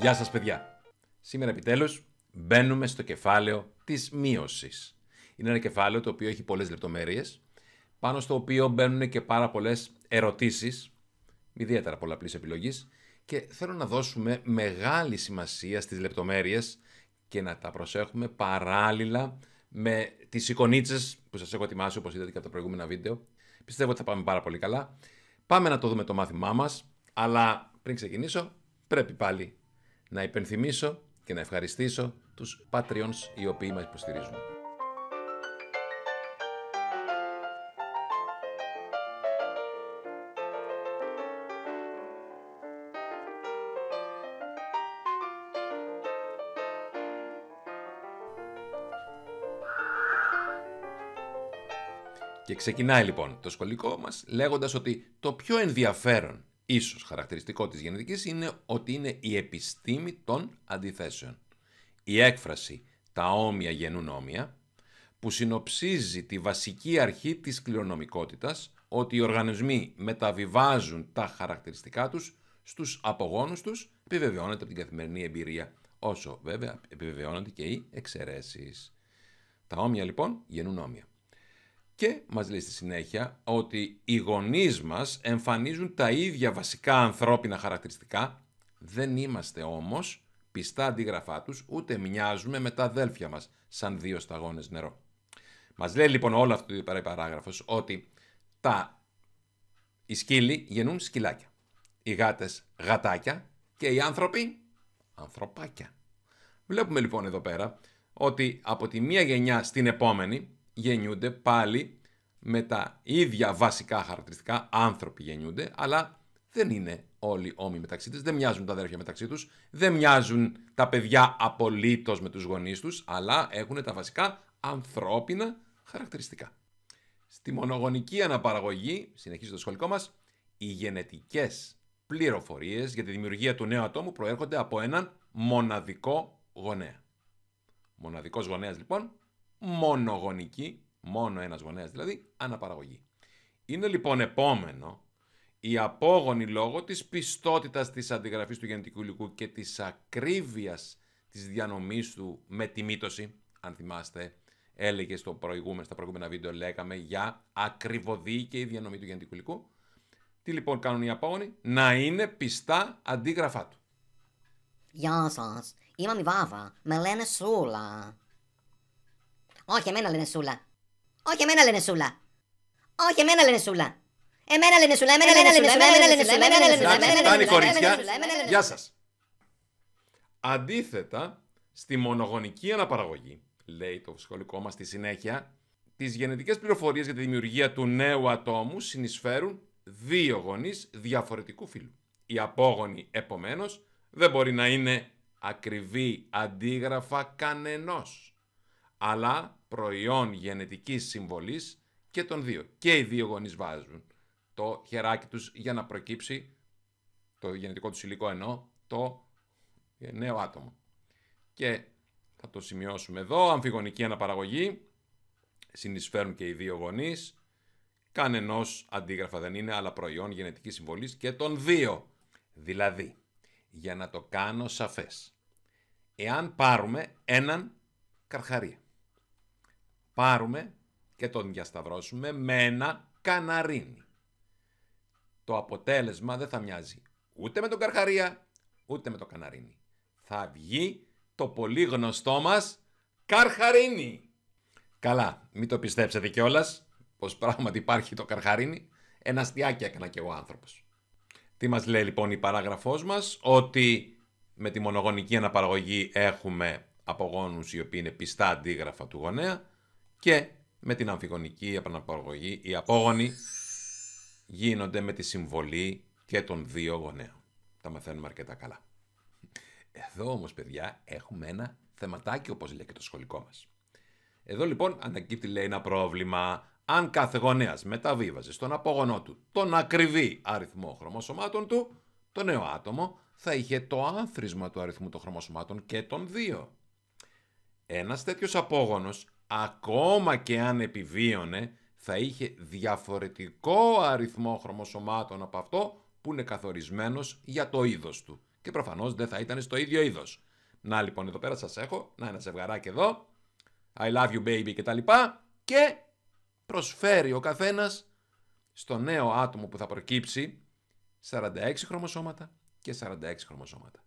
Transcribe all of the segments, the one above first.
Γεια σας παιδιά! Σήμερα επιτέλους μπαίνουμε στο κεφάλαιο της μείωσης. Είναι ένα κεφάλαιο το οποίο έχει πολλές λεπτομέρειες, πάνω στο οποίο μπαίνουν και πάρα πολλές ερωτήσεις, ιδιαίτερα πολλαπλής επιλογής, και θέλω να δώσουμε μεγάλη σημασία στις λεπτομέρειες και να τα προσέχουμε παράλληλα με τις εικονίτσες που σας έχω ετοιμάσει όπως είδατε και από τα προηγούμενα βίντεο. Πιστεύω ότι θα πάμε πάρα πολύ καλά. Πάμε να το δούμε το μάθημά μας, αλλά πριν ξεκινήσω πρέπει πάλι να υπενθυμίσω και να ευχαριστήσω τους Patreons οι οποίοι μας υποστηρίζουν. Και ξεκινάει λοιπόν το σχολικό μας λέγοντας ότι το πιο ενδιαφέρον ίσως χαρακτηριστικό της γενετικής είναι ότι είναι η επιστήμη των αντιθέσεων. Η έκφραση «τα όμοια γεννούν όμοια» που συνοψίζει τη βασική αρχή της κληρονομικότητας ότι οι οργανισμοί μεταβιβάζουν τα χαρακτηριστικά τους στους απογόνους τους επιβεβαιώνεται από την καθημερινή εμπειρία όσο βέβαια επιβεβαιώνονται και οι εξαιρέσεις. Τα όμοια λοιπόν γεννούν όμοια. Και μας λέει στη συνέχεια ότι οι γονείς μας εμφανίζουν τα ίδια βασικά ανθρώπινα χαρακτηριστικά, δεν είμαστε όμως πιστά αντίγραφά τους ούτε μοιάζουμε με τα αδέλφια μας, σαν δύο σταγόνες νερό. Μας λέει λοιπόν όλο αυτό το παράγραφο ότι τα οι σκύλοι γεννούν σκυλάκια, οι γάτες γατάκια και οι άνθρωποι ανθρωπάκια. Βλέπουμε λοιπόν εδώ πέρα ότι από τη μία γενιά στην επόμενη γεννιούνται πάλι με τα ίδια βασικά χαρακτηριστικά, άνθρωποι γεννιούνται, αλλά δεν είναι όλοι όμοιοι μεταξύ τους, δεν μοιάζουν τα αδέρφια μεταξύ τους, δεν μοιάζουν τα παιδιά απολύτως με τους γονείς τους, αλλά έχουν τα βασικά ανθρώπινα χαρακτηριστικά. Στη μονογονική αναπαραγωγή, συνεχίζει το σχολικό μας, οι γενετικές πληροφορίες για τη δημιουργία του νέου ατόμου προέρχονται από έναν μοναδικό γονέα. Μοναδικός γονέας λοιπόν μονογονική, μόνο ένας γονέας δηλαδή, αναπαραγωγή. Είναι λοιπόν επόμενο η απόγονη λόγω της πιστότητας της αντιγραφής του γενετικού υλικού και της ακρίβειας της διανομής του με τη μύτωση, αν θυμάστε, έλεγε στο προηγούμενο, στα προηγούμενα βίντεο λέγαμε για ακριβοδίκαιη διανομή του γενετικού υλικού. Τι λοιπόν κάνουν οι απόγονοι, να είναι πιστά αντίγραφά του. Γεια σας, είμαι η Βάβα, με λένε Σούλα. Όχι, εμένα λένε σούλα. Όχι, εμένα λένε σούλα. Όχι, εμένα λένε σούλα. Εμένα λένε σούλα, εμένα λένε σούλα, εμένα λένε σούλα, εμένα λένε σούλα. κορίτσια. Γεια σας. Αντίθετα, στη μονογονική αναπαραγωγή, λέει το σχολικό μας στη συνέχεια, τις γενετικές πληροφορίες για τη δημιουργία του νέου ατόμου συνεισφέρουν δύο γονείς διαφορετικού φύλου. Η απόγονη, επομένως, δεν μπορεί να είναι ακριβή αντίγραφα κανενός, αλλά προϊόν γενετικής συμβολής και των δύο. Και οι δύο γονείς βάζουν το χεράκι τους για να προκύψει το γενετικό του υλικό ενώ το νέο άτομο. Και θα το σημειώσουμε εδώ, αμφιγονική αναπαραγωγή, συνεισφέρουν και οι δύο γονείς, κανενός αντίγραφα δεν είναι, αλλά προϊόν γενετικής συμβολής και των δύο. Δηλαδή, για να το κάνω σαφές, εάν πάρουμε έναν καρχαρία, πάρουμε και τον διασταυρώσουμε με ένα καναρίνι. Το αποτέλεσμα δεν θα μοιάζει ούτε με τον Καρχαρία, ούτε με το καναρίνι. Θα βγει το πολύ γνωστό μας Καρχαρίνι. Καλά, μην το πιστέψετε κιόλας πως πράγματι υπάρχει το Καρχαρίνι. Ένα στιάκι έκανα και εγώ άνθρωπος. Τι μας λέει λοιπόν η παράγραφός μας, ότι με τη μονογονική αναπαραγωγή έχουμε απογόνους οι οποίοι είναι πιστά αντίγραφα του γονέα, και με την αμφιγονική επαναπαραγωγή οι απόγονοι γίνονται με τη συμβολή και των δύο γονέων. Τα μαθαίνουμε αρκετά καλά. Εδώ όμως παιδιά έχουμε ένα θεματάκι όπως λέει και το σχολικό μας. Εδώ λοιπόν ανακύπτει λέει ένα πρόβλημα. Αν κάθε γονέας μεταβίβαζε στον απόγονό του τον ακριβή αριθμό χρωμοσωμάτων του, το νέο άτομο θα είχε το άνθρισμα του αριθμού των χρωμοσωμάτων και των δύο. Ένας τέτοιος απόγονος ακόμα και αν επιβίωνε, θα είχε διαφορετικό αριθμό χρωμοσωμάτων από αυτό που είναι καθορισμένος για το είδος του. Και προφανώς δεν θα ήταν στο ίδιο είδος. Να λοιπόν εδώ πέρα σας έχω, να ένα ζευγαράκι εδώ, I love you baby και τα λοιπά και προσφέρει ο καθένας στο νέο άτομο που θα προκύψει 46 χρωμοσώματα και 46 χρωμοσώματα.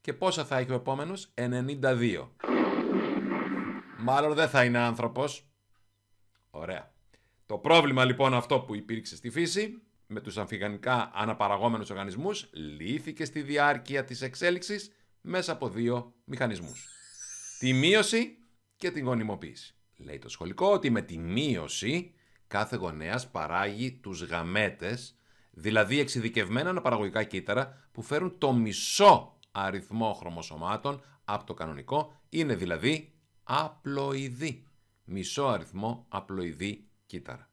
Και πόσα θα έχει ο επόμενος, 92. Μάλλον δεν θα είναι άνθρωπος. Ωραία. Το πρόβλημα λοιπόν αυτό που υπήρξε στη φύση με τους αμφιγανικά αναπαραγόμενους οργανισμούς λύθηκε στη διάρκεια της εξέλιξης μέσα από δύο μηχανισμούς. Τη μείωση και την γονιμοποίηση. Λέει το σχολικό ότι με τη μείωση κάθε γονέας παράγει τους γαμέτες, δηλαδή εξειδικευμένα αναπαραγωγικά κύτταρα που φέρουν το μισό αριθμό χρωμοσωμάτων από το κανονικό, είναι δηλαδή απλοειδή, μισό αριθμό απλοειδή κύτταρα.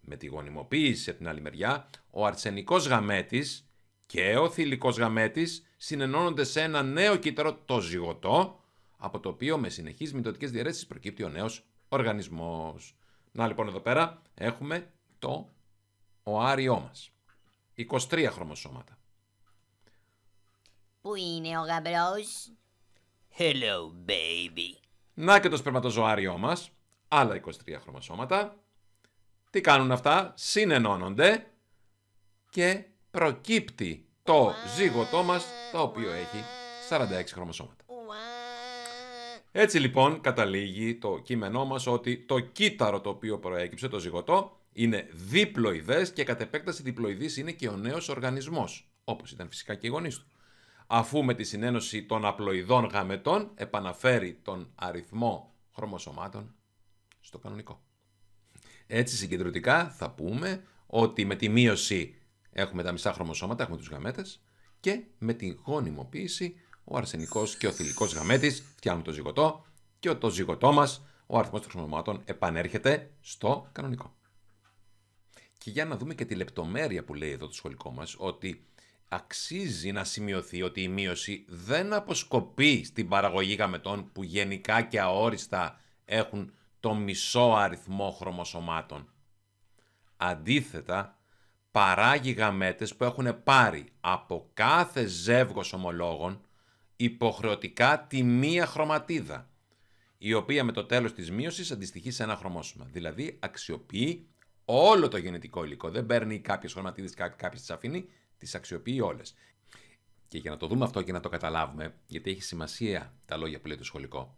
Με τη γονιμοποίηση από την άλλη μεριά, ο αρσενικός γαμέτης και ο θηλυκός γαμέτης συνενώνονται σε ένα νέο κύτταρο, το ζυγωτό, από το οποίο με συνεχείς μητοτικές διαιρέσεις προκύπτει ο νέος οργανισμός. Να λοιπόν εδώ πέρα έχουμε το οάριό μας. 23 χρωμοσώματα. Πού είναι ο γαμπρός? Hello baby. Να και το σπερματοζωάριό μας, άλλα 23 χρωμασώματα. Τι κάνουν αυτά, συνενώνονται και προκύπτει το ζύγωτό μας, το οποίο έχει 46 χρωμοσώματα. Έτσι λοιπόν καταλήγει το κείμενό μας ότι το κύτταρο το οποίο προέκυψε, το ζυγωτό, είναι διπλοειδές και κατ' επέκταση διπλοειδής είναι και ο νέος οργανισμός, όπως ήταν φυσικά και οι γονείς του αφού με τη συνένωση των απλοειδών γαμετών επαναφέρει τον αριθμό χρωμοσωμάτων στο κανονικό. Έτσι συγκεντρωτικά θα πούμε ότι με τη μείωση έχουμε τα μισά χρωμοσώματα, έχουμε τους γαμέτες και με τη γόνιμοποίηση ο αρσενικός και ο θηλυκός γαμέτης φτιάχνουν το ζυγωτό και το ζυγωτό μας ο αριθμός των χρωμοσωμάτων επανέρχεται στο κανονικό. Και για να δούμε και τη λεπτομέρεια που λέει εδώ το σχολικό μας ότι Αξίζει να σημειωθεί ότι η μείωση δεν αποσκοπεί στην παραγωγή γαμετών που γενικά και αόριστα έχουν το μισό αριθμό χρωμοσωμάτων. Αντίθετα, παράγει γαμέτες που έχουν πάρει από κάθε ζεύγος ομολόγων υποχρεωτικά τη μία χρωματίδα, η οποία με το τέλος της μείωσης αντιστοιχεί σε ένα χρωμόσωμα. Δηλαδή αξιοποιεί όλο το γενετικό υλικό, δεν παίρνει κάποιες χρωματίδες, κάποιες τις αφήνει, τις αξιοποιεί όλες. Και για να το δούμε αυτό και να το καταλάβουμε, γιατί έχει σημασία τα λόγια που λέει το σχολικό,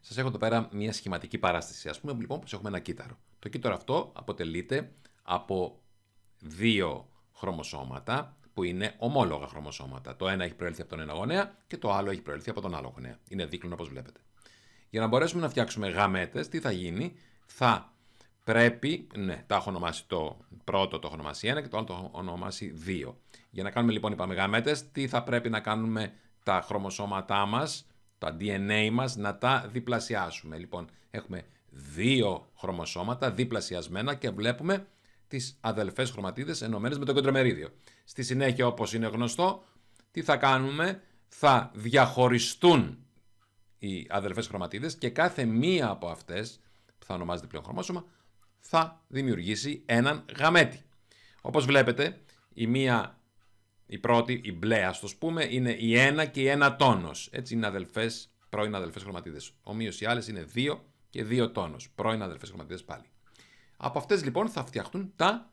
Σας έχω εδώ πέρα μια σχηματική παράσταση. Ας πούμε λοιπόν πώ έχουμε ένα κύτταρο. Το κύτταρο αυτό αποτελείται από δύο χρωμοσώματα που είναι ομόλογα χρωμοσώματα. Το ένα έχει προέλθει από τον ένα γονέα και το άλλο έχει προέλθει από τον άλλο γονέα. Είναι δίκλινο όπως βλέπετε. Για να μπορέσουμε να φτιάξουμε γαμέτες, τι θα γίνει, θα πρέπει, ναι, τα έχω ονομάσει το πρώτο, το έχω ονομάσει 1 και το άλλο το έχω ονομάσει δύο. Για να κάνουμε λοιπόν οι παμεγαμέτες, τι θα πρέπει να κάνουμε τα χρωμοσώματά μας, τα DNA μας, να τα διπλασιάσουμε. Λοιπόν, έχουμε δύο χρωμοσώματα διπλασιασμένα και βλέπουμε τις αδελφές χρωματίδες ενωμένες με το κεντρομερίδιο. Στη συνέχεια, όπως είναι γνωστό, τι θα κάνουμε, θα διαχωριστούν οι αδελφές χρωματίδες και κάθε μία από αυτές, που θα ονομάζεται πλέον χρωμόσωμα, θα δημιουργήσει έναν γαμέτη. Όπως βλέπετε, η μία, η πρώτη, η μπλε ας το πούμε, είναι η ένα και η ένα τόνος. Έτσι είναι αδελφές, πρώην αδελφές χρωματίδες. Ομοίως οι άλλες είναι δύο και δύο τόνος. Πρώην αδελφές χρωματίδες πάλι. Από αυτές λοιπόν θα φτιαχτούν, τα,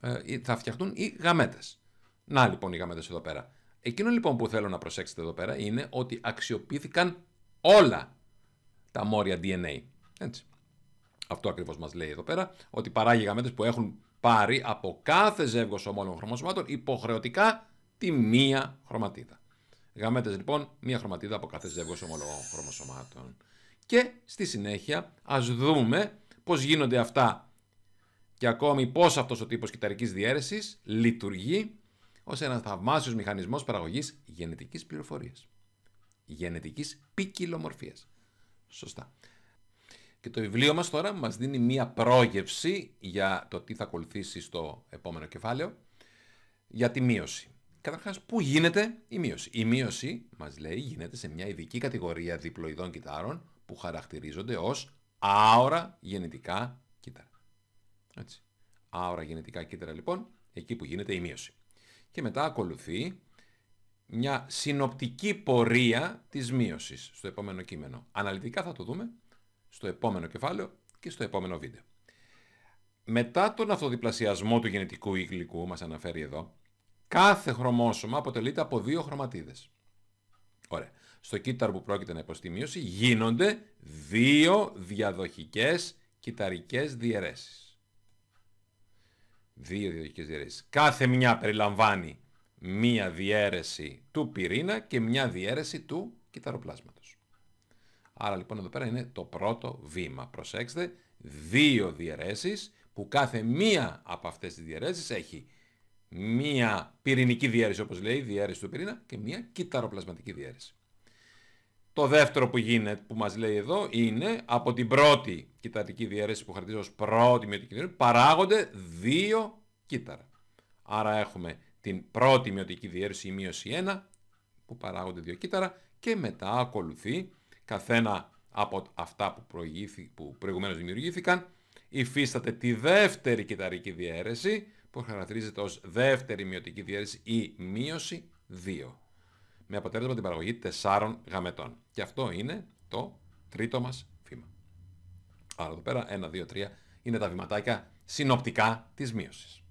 ε, θα φτιαχτούν οι γαμέτες. Να λοιπόν οι γαμέτες εδώ πέρα. Εκείνο λοιπόν που θέλω να προσέξετε εδώ πέρα είναι ότι αξιοποιήθηκαν όλα τα μόρια DNA. Έτσι. Αυτό ακριβώς μας λέει εδώ πέρα, ότι παράγει γαμέτε που έχουν πάρει από κάθε ζεύγος ομόλογων χρωμοσωμάτων υποχρεωτικά τη μία χρωματίδα. Γαμέτε λοιπόν, μία χρωματίδα από κάθε ζεύγος ομόλογων χρωμοσωμάτων. Και στη συνέχεια ας δούμε πώς γίνονται αυτά και ακόμη πώς αυτός ο τύπος κυταρικής διαίρεσης λειτουργεί ως ένας θαυμάσιος μηχανισμός παραγωγής γενετικής πληροφορίας. Γενετικής ποικιλομορφίας. Σωστά. Και το βιβλίο μας τώρα μας δίνει μία πρόγευση για το τι θα ακολουθήσει στο επόμενο κεφάλαιο για τη μείωση. Καταρχάς, πού γίνεται η μείωση. Η μείωση, μας λέει, γίνεται σε μια ειδική κατηγορία διπλοειδών κυτάρων που χαρακτηρίζονται ως άωρα γεννητικά κύτταρα. Έτσι. Άωρα γεννητικά κύτταρα, λοιπόν, εκεί που γίνεται η μείωση. Και μετά ακολουθεί μια συνοπτική πορεία της μείωσης στο επόμενο κείμενο. Αναλυτικά θα το δούμε στο επόμενο κεφάλαιο και στο επόμενο βίντεο. Μετά τον αυτοδιπλασιασμό του γενετικού ύλικου γλυκού, μας αναφέρει εδώ, κάθε χρωμόσωμα αποτελείται από δύο χρωματίδες. Ωραία. Στο κύτταρο που πρόκειται να υποστεί γίνονται δύο διαδοχικές κυταρικές διαιρέσεις. Δύο διαδοχικές διαιρέσεις. Κάθε μια περιλαμβάνει μία διαίρεση του πυρήνα και μία διαίρεση του κυταροπλάσματος. Άρα λοιπόν εδώ πέρα είναι το πρώτο βήμα. Προσέξτε, δύο διαιρέσεις που κάθε μία από αυτές τις διαιρέσεις έχει μία πυρηνική διαίρεση όπως λέει, διαίρεση του πυρήνα και μία κυταροπλασματική διαίρεση. Το δεύτερο που γίνεται, που μας λέει εδώ, είναι από την πρώτη κυταρική διαίρεση που χαρτίζω ως πρώτη μειωτική διαίρεση, παράγονται δύο κύτταρα. Άρα έχουμε την πρώτη μειωτική διαίρεση, η μείωση 1, που παράγονται δύο κύτταρα και μετά ακολουθεί καθένα από αυτά που, που προηγουμένως δημιουργήθηκαν, υφίσταται τη δεύτερη κυταρική διαίρεση, που χαρακτηρίζεται ως δεύτερη μειωτική διαίρεση ή μείωση 2, με αποτέλεσμα την παραγωγή τεσσάρων γαμετών. Και αυτό είναι το τρίτο μας βήμα. Άρα εδώ πέρα 1, 2, 3 είναι τα βηματάκια συνοπτικά της μείωσης.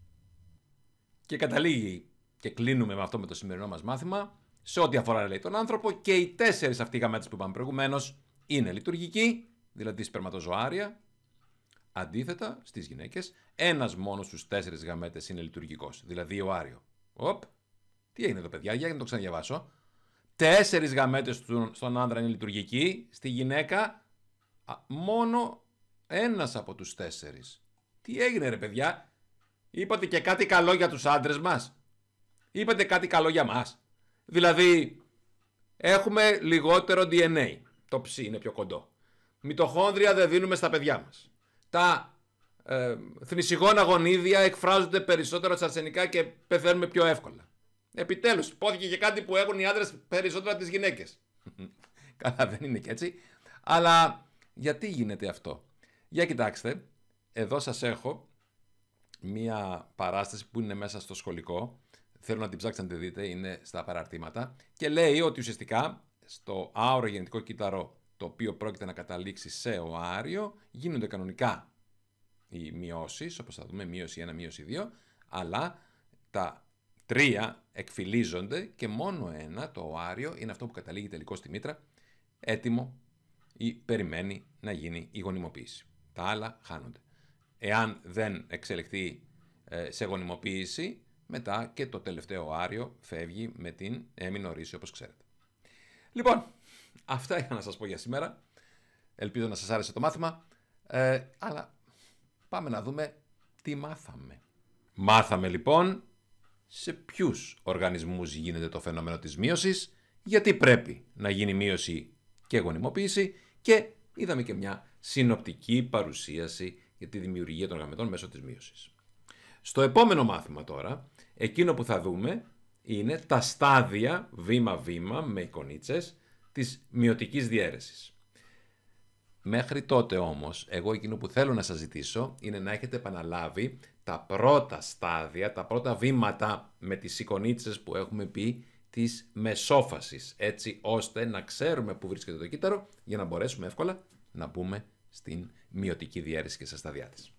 Και καταλήγει και κλείνουμε με αυτό με το σημερινό μας μάθημα σε ό,τι αφορά λέει, τον άνθρωπο και οι τέσσερις αυτοί γαμέτες που είπαμε προηγουμένως είναι λειτουργικοί, δηλαδή σπερματοζωάρια. Αντίθετα, στις γυναίκες, ένας μόνος στους τέσσερις γαμέτες είναι λειτουργικός, δηλαδή ο Άριο. Οπ. Τι έγινε εδώ, παιδιά, για να το ξαναδιαβάσω. Τέσσερις γαμέτες στον άντρα είναι λειτουργικοί, στη γυναίκα μόνο ένας από τους τέσσερις. Τι έγινε, ρε παιδιά, είπατε και κάτι καλό για τους άντρες μας. Είπατε κάτι καλό για μας. Δηλαδή, έχουμε λιγότερο DNA. Το ψ είναι πιο κοντό. Μυτοχόνδρια δεν δίνουμε στα παιδιά μας. Τα ε, θνησιγόνα γονίδια εκφράζονται περισσότερο στα αρσενικά και πεθαίνουμε πιο εύκολα. Επιτέλους, υπόθηκε και κάτι που έχουν οι άντρες περισσότερα από τις γυναίκες. Καλά, δεν είναι και έτσι. Αλλά γιατί γίνεται αυτό. Για κοιτάξτε, εδώ σας έχω μία παράσταση που είναι μέσα στο σχολικό θέλω να την ψάξετε να τη δείτε, είναι στα παραρτήματα. Και λέει ότι ουσιαστικά στο άωρο γενετικό κύτταρο το οποίο πρόκειται να καταλήξει σε οάριο γίνονται κανονικά οι μειώσεις, όπως θα δούμε, μείωση 1, μείωση 2, αλλά τα τρία εκφυλίζονται και μόνο ένα, το οάριο, είναι αυτό που καταλήγει τελικώ στη μήτρα, έτοιμο ή περιμένει να γίνει η γονιμοποίηση. Τα άλλα χάνονται. Εάν δεν εξελιχθεί ε, σε γονιμοποίηση, μετά και το τελευταίο άριο φεύγει με την έμεινο ρίση όπως ξέρετε. Λοιπόν, αυτά είχα να σας πω για σήμερα. Ελπίζω να σας άρεσε το μάθημα. Ε, αλλά πάμε να δούμε τι μάθαμε. Μάθαμε λοιπόν σε ποιους οργανισμούς γίνεται το φαινόμενο της μείωσης, γιατί πρέπει να γίνει μείωση και γονιμοποίηση και είδαμε και μια συνοπτική παρουσίαση για τη δημιουργία των γαμετών μέσω της μείωσης. Στο επόμενο μάθημα τώρα Εκείνο που θα δούμε είναι τα στάδια βήμα-βήμα με εικονίτσες της μειωτικής διαίρεσης. Μέχρι τότε όμως, εγώ εκείνο που θέλω να σας ζητήσω είναι να έχετε επαναλάβει τα πρώτα στάδια, τα πρώτα βήματα με τις εικονίτσες που έχουμε πει της μεσόφασης, έτσι ώστε να ξέρουμε που βρίσκεται το κύτταρο για να μπορέσουμε εύκολα να μπούμε στην μειωτική διαίρεση και στα σταδιά της.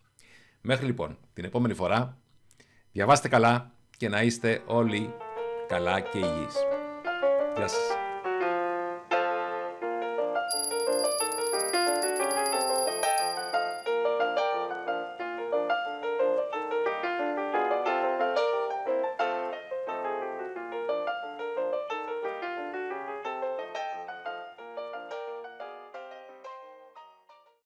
Μέχρι λοιπόν την επόμενη φορά, διαβάστε καλά, και να είστε όλοι καλά και υγιείς. Γεια σας.